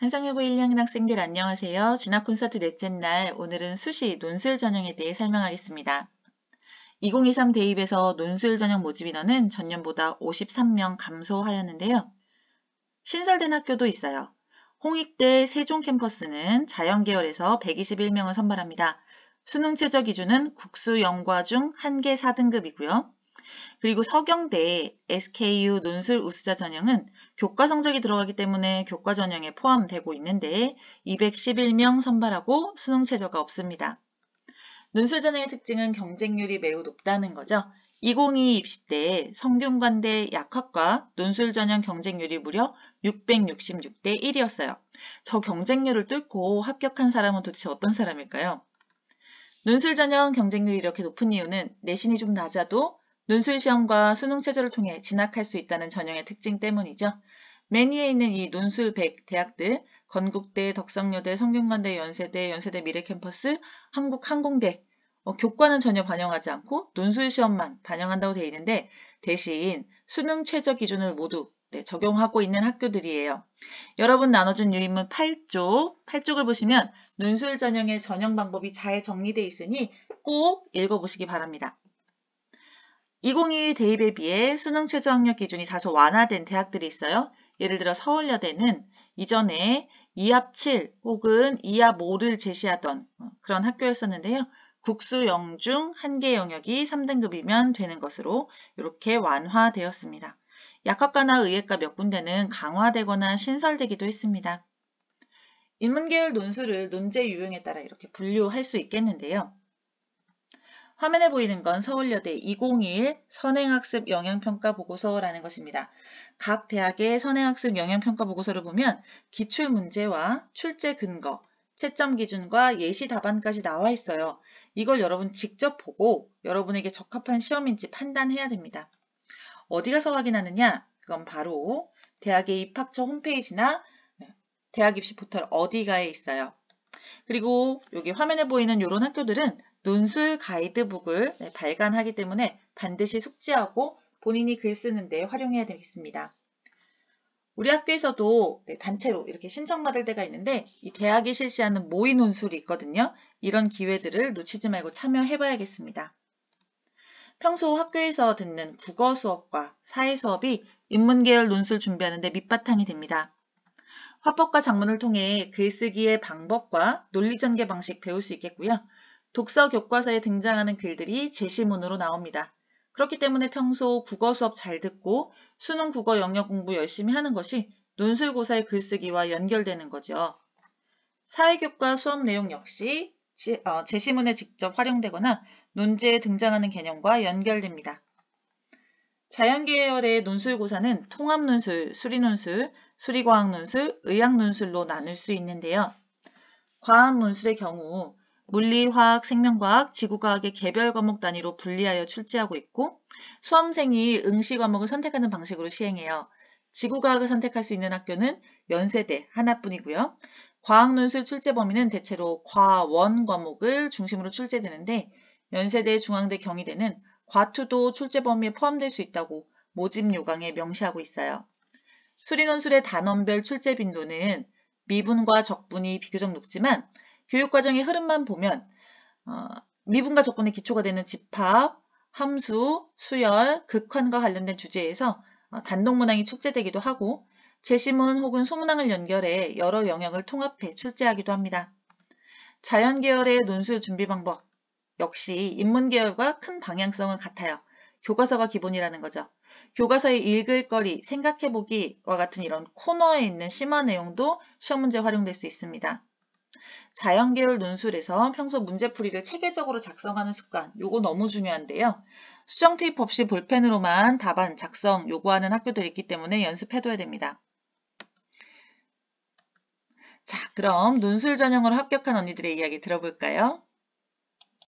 한성여고 1학년 학생들 안녕하세요. 진학 콘서트 넷째 날 오늘은 수시 논술 전형에 대해 설명하겠습니다. 2023 대입에서 논술 전형 모집 인원은 전년보다 53명 감소하였는데요. 신설된 학교도 있어요. 홍익대 세종 캠퍼스는 자연 계열에서 121명을 선발합니다. 수능 최저 기준은 국수 영과 중 1개 4등급이고요. 그리고 서경대 SKU 논술 우수자 전형은 교과 성적이 들어가기 때문에 교과 전형에 포함되고 있는데 211명 선발하고 수능 최저가 없습니다. 논술 전형의 특징은 경쟁률이 매우 높다는 거죠. 2022 입시 때 성균관대 약학과 논술 전형 경쟁률이 무려 666대 1이었어요. 저 경쟁률을 뚫고 합격한 사람은 도대체 어떤 사람일까요? 논술 전형 경쟁률이 이렇게 높은 이유는 내신이 좀 낮아도 논술 시험과 수능 체제를 통해 진학할 수 있다는 전형의 특징 때문이죠. 맨 위에 있는 이 논술 100 대학들, 건국대, 덕성여대, 성균관대, 연세대, 연세대 미래캠퍼스, 한국항공대, 어, 교과는 전혀 반영하지 않고 논술 시험만 반영한다고 되어 있는데 대신 수능 최저 기준을 모두 네, 적용하고 있는 학교들이에요. 여러분 나눠준 유인문 8쪽, 8쪽을 보시면 논술 전형의 전형 방법이 잘 정리되어 있으니 꼭 읽어보시기 바랍니다. 2022 대입에 비해 수능 최저학력 기준이 다소 완화된 대학들이 있어요. 예를 들어 서울여대는 이전에 2합 7 혹은 2합 5를 제시하던 어, 그런 학교였었는데요. 국수 영중 한 개 영역이 3등급이면 되는 것으로 이렇게 완화되었습니다. 약학과나 의예과 몇 군데는 강화되거나 신설되기도 했습니다. 인문계열 논술을 논제 유형에 따라 이렇게 분류할 수 있겠는데요. 화면에 보이는 건 서울여대 2021 선행학습 영향평가 보고서라는 것입니다. 각 대학의 선행학습 영향평가 보고서를 보면 기출문제와 출제 근거, 채점 기준과 예시 답안까지 나와 있어요. 이걸 여러분 직접 보고 여러분에게 적합한 시험인지 판단해야 됩니다. 어디 가서 확인하느냐? 그건 바로 대학의 입학처 홈페이지나 대학 입시 포털 어디가에 있어요. 그리고 여기 화면에 보이는 이런 학교들은 논술 가이드북을 네, 발간하기 때문에 반드시 숙지하고 본인이 글 쓰는 데 활용해야 되겠습니다. 우리 학교에서도 네, 단체로 이렇게 신청받을 때가 있는데 이 대학이 실시하는 모의 논술이 있거든요. 이런 기회들을 놓치지 말고 참여해 봐야겠습니다. 평소 학교에서 듣는 국어 수업과 사회 수업이 인문계열 논술 준비하는 데 밑바탕이 됩니다. 화법과 작문을 통해 글쓰기의 방법과 논리 전개 방식 배울 수 있겠고요. 독서 교과서에 등장하는 글들이 제시문으로 나옵니다. 그렇기 때문에 평소 국어 수업 잘 듣고 수능 국어 영역 공부 열심히 하는 것이 논술고사의 글쓰기와 연결되는 거죠. 사회교과 수업 내용 역시 어, 제시문에 직접 활용되거나 논제에 등장하는 개념과 연결됩니다. 자연계열의 논술고사는 통합논술, 수리논술, 수리과학논술, 의학논술로 나눌 수 있는데요. 과학논술의 경우 물리, 화학, 생명과학, 지구과학의 개별 과목 단위로 분리하여 출제하고 있고 수험생이 응시 과목을 선택하는 방식으로 시행해요. 지구과학을 선택할 수 있는 학교는 연세대 하나뿐이고요. 과학논술 출제 범위는 대체로 과원 과목을 중심으로 출제되는데 연세대, 중앙대, 경희대는 과투도 출제 범위에 포함될 수 있다고 모집 요강에 명시하고 있어요. 수리논술의 단원별 출제 빈도는 미분과 적분이 비교적 높지만 교육과정의 흐름만 보면 어, 미분과 조건의 기초가 되는 집합, 함수, 수열, 극한과 관련된 주제에서 어, 단독 문항이 출제되기도 하고 제시문 혹은 소문항을 연결해 여러 영역을 통합해 출제하기도 합니다. 자연계열의 논술 준비 방법 역시 인문계열과 큰 방향성은 같아요. 교과서가 기본이라는 거죠. 교과서의 읽을 거리, 생각해보기와 같은 이런 코너에 있는 심화 내용도 시험 문제에 활용될 수 있습니다. 자연계열 논술에서 평소 문제풀이를 체계적으로 작성하는 습관, 요거 너무 중요한데요. 수정 테이프 없이 볼펜으로만 답안 작성 요구하는 학교들이 있기 때문에 연습해둬야 됩니다. 자, 그럼 논술 전형으로 합격한 언니들의 이야기 들어볼까요?